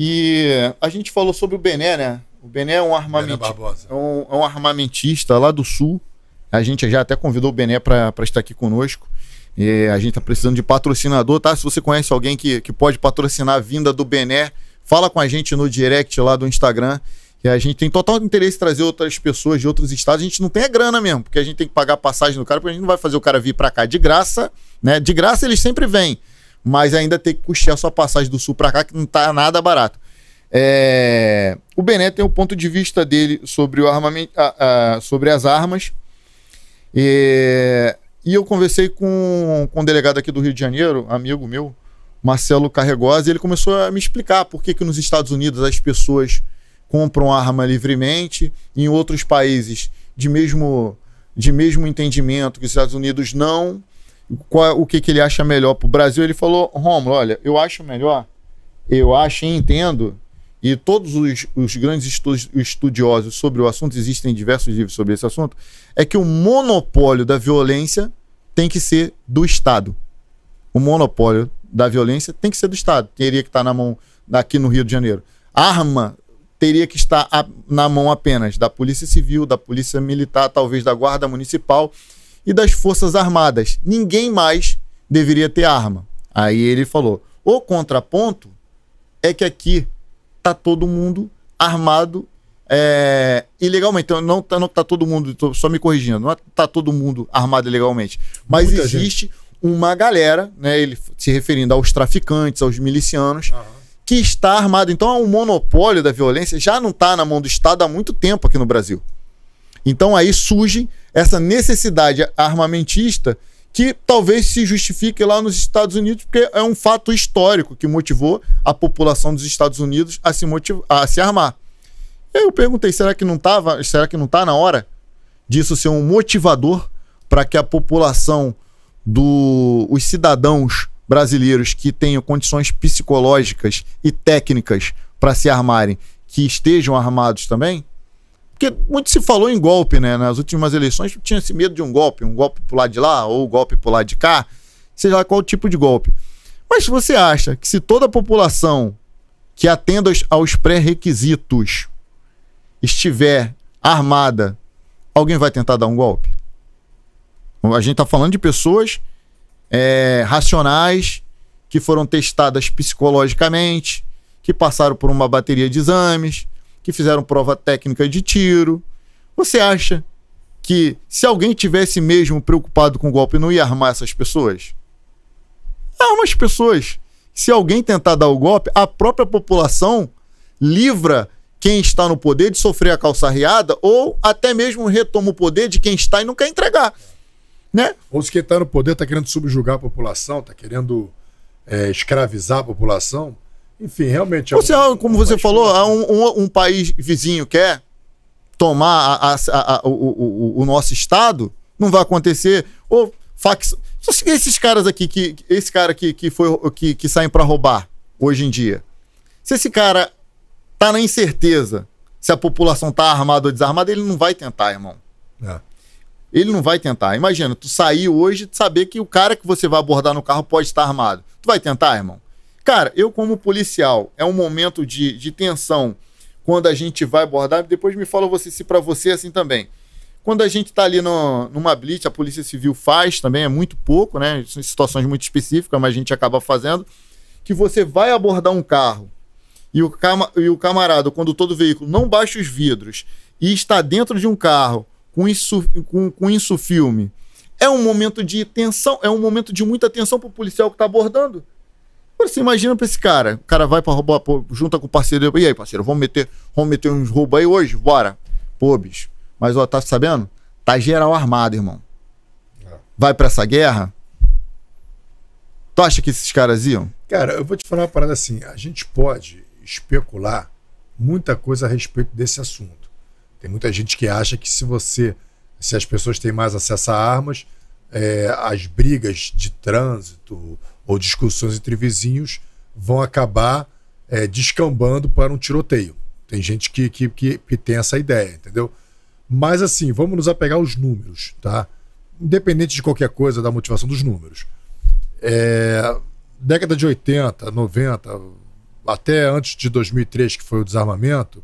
E a gente falou sobre o Bené, né? O Bené é um, é, um, é um armamentista lá do sul. A gente já até convidou o Bené para estar aqui conosco. E a gente está precisando de patrocinador, tá? Se você conhece alguém que, que pode patrocinar a vinda do Bené, fala com a gente no direct lá do Instagram. E a gente tem total interesse em trazer outras pessoas de outros estados. A gente não tem a é grana mesmo, porque a gente tem que pagar a passagem do cara, porque a gente não vai fazer o cara vir para cá de graça, né? De graça eles sempre vêm mas ainda tem que custear sua passagem do sul para cá, que não tá nada barato. É... O Bené tem o ponto de vista dele sobre, o armamento, ah, ah, sobre as armas. E, é, e eu conversei com, com um delegado aqui do Rio de Janeiro, amigo meu, Marcelo Carregosa, e ele começou a me explicar por que, que nos Estados Unidos as pessoas compram arma livremente, em outros países de mesmo, de mesmo entendimento que os Estados Unidos não, qual, o que, que ele acha melhor para o Brasil. Ele falou: Romulo, olha, eu acho melhor, eu acho e entendo, e todos os, os grandes estu estudiosos sobre o assunto, existem diversos livros sobre esse assunto, é que o monopólio da violência tem que ser do Estado. O monopólio da violência tem que ser do Estado, teria que estar na mão aqui no Rio de Janeiro. Arma teria que estar a, na mão apenas da Polícia Civil, da Polícia Militar, talvez da Guarda Municipal e das Forças Armadas. Ninguém mais deveria ter arma. Aí ele falou: o contraponto é que aqui tá todo mundo armado é, ilegalmente. Então não tá, não tá todo mundo, só me corrigindo, não é tá todo mundo armado ilegalmente. Mas Muita existe gente. uma galera, né, ele se referindo aos traficantes, aos milicianos. Uhum. Que está armado. Então, o um monopólio da violência já não está na mão do Estado há muito tempo aqui no Brasil. Então, aí surgem essa necessidade armamentista que talvez se justifique lá nos Estados Unidos, porque é um fato histórico que motivou a população dos Estados Unidos a se, motivar, a se armar. E aí eu perguntei, será que não tava, será que não está na hora disso ser um motivador para que a população dos do, cidadãos brasileiros que tenham condições psicológicas e técnicas para se armarem, que estejam armados também? Porque muito se falou em golpe, né? Nas últimas eleições tinha esse medo de um golpe, um golpe pro lado de lá ou um golpe pro lado de cá, seja lá qual tipo de golpe. Mas você acha que se toda a população que atenda aos pré-requisitos estiver armada, alguém vai tentar dar um golpe? A gente está falando de pessoas é, racionais que foram testadas psicologicamente, que passaram por uma bateria de exames, que fizeram prova técnica de tiro. Você acha que se alguém tivesse mesmo preocupado com o golpe, não ia armar essas pessoas? Arma as pessoas. Se alguém tentar dar o golpe, a própria população livra quem está no poder de sofrer a riada ou até mesmo retoma o poder de quem está e não quer entregar. Né? Ou se quem está no poder está querendo subjugar a população, está querendo é, escravizar a população. Enfim, realmente. É você, um, como você um falou, um, um, país vizinho quer tomar a, a, a, o, o, o, nosso estado, não vai acontecer. Ou fax. Esses caras aqui, que, esse cara que, que, foi, que, que saem para roubar hoje em dia. Se esse cara tá na incerteza se a população tá armada ou desarmada, ele não vai tentar, irmão. É. Ele não vai tentar. Imagina, tu sair hoje e saber que o cara que você vai abordar no carro pode estar armado. Tu vai tentar, irmão? Cara, eu, como policial, é um momento de, de tensão quando a gente vai abordar. Depois me fala você se para você é assim também. Quando a gente está ali no, numa blitz, a Polícia Civil faz também, é muito pouco, né? São situações muito específicas, mas a gente acaba fazendo. Que você vai abordar um carro e o, e o camarada, o condutor do veículo, não baixa os vidros e está dentro de um carro com isso, com, com isso filme. É um momento de tensão, é um momento de muita tensão para o policial que está abordando. Agora você imagina pra esse cara. O cara vai pra roubar, pô, junta com o parceiro E aí, parceiro, vamos meter, vamos meter uns roubos aí hoje? Bora. Pô, bicho. Mas, ó, tá sabendo? Tá geral armado, irmão. É. Vai pra essa guerra? Tu acha que esses caras iam? Cara, eu vou te falar uma parada assim. A gente pode especular muita coisa a respeito desse assunto. Tem muita gente que acha que se você, se as pessoas têm mais acesso a armas, é, as brigas de trânsito ou discussões entre vizinhos vão acabar é, descambando para um tiroteio. Tem gente que, que, que, que tem essa ideia, entendeu? Mas assim, vamos nos apegar aos números, tá? Independente de qualquer coisa da motivação dos números. É, década de 80, 90, até antes de 2003, que foi o desarmamento,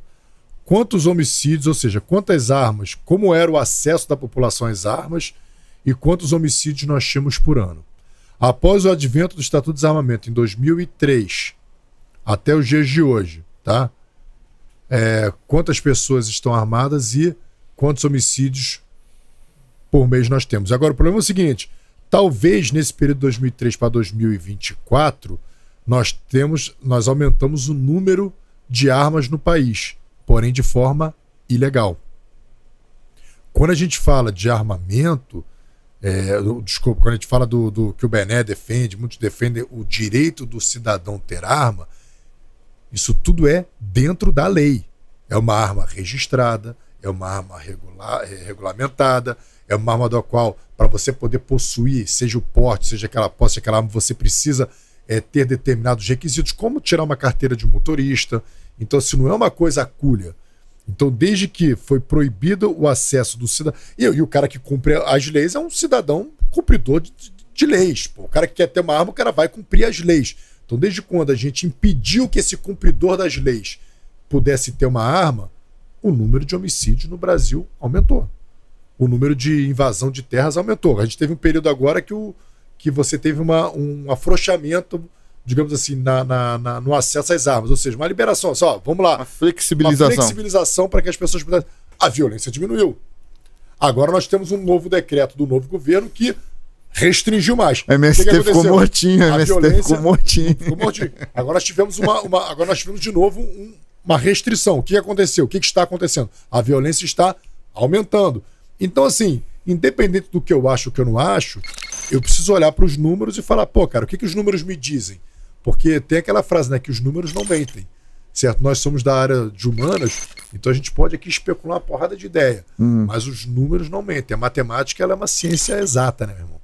quantos homicídios, ou seja, quantas armas, como era o acesso da população às armas, e quantos homicídios nós tínhamos por ano. Após o advento do Estatuto de Desarmamento em 2003 até os dias de hoje, tá? É, quantas pessoas estão armadas e quantos homicídios por mês nós temos. Agora, o problema é o seguinte: talvez nesse período de 2003 para 2024 nós temos, nós aumentamos o número de armas no país, porém de forma ilegal. Quando a gente fala de armamento, é, desculpa, quando a gente fala do, do, que o Bené defende, muitos defendem o direito do cidadão ter arma, isso tudo é dentro da lei. É uma arma registrada, é uma arma regular, é, regulamentada, é uma arma da qual, para você poder possuir, seja o porte, seja aquela posse, aquela arma, você precisa é, ter determinados requisitos, como tirar uma carteira de motorista. Então, se não é uma coisa culha, então, desde que foi proibido o acesso do cidadão. E, e o cara que cumpre as leis é um cidadão cumpridor de, de, de leis. Pô. O cara que quer ter uma arma, o cara vai cumprir as leis. Então, desde quando a gente impediu que esse cumpridor das leis pudesse ter uma arma, o número de homicídios no Brasil aumentou. O número de invasão de terras aumentou. A gente teve um período agora que, o, que você teve uma, um afrouxamento digamos assim, na, na, na, no acesso às armas. Ou seja, uma liberação, só, vamos lá. Uma flexibilização. Uma flexibilização para que as pessoas pudessem. A violência diminuiu. Agora nós temos um novo decreto do novo governo que restringiu mais. A MST que que ficou mortinho, a, a MST ficou mortinho. Ficou mortinho. Agora nós tivemos uma, uma agora nós tivemos de novo um, uma restrição. O que aconteceu? O que, está acontecendo? A violência está aumentando. Então assim, independente do que eu acho, ou que eu não acho, eu preciso olhar para os números e falar, pô, cara, o que, que os números me dizem? Porque tem aquela frase, né, que os números não mentem. Certo? Nós somos da área de humanas, então a gente pode aqui especular uma porrada de ideia. Hum. Mas os números não mentem. A matemática ela é uma ciência exata, né, meu irmão?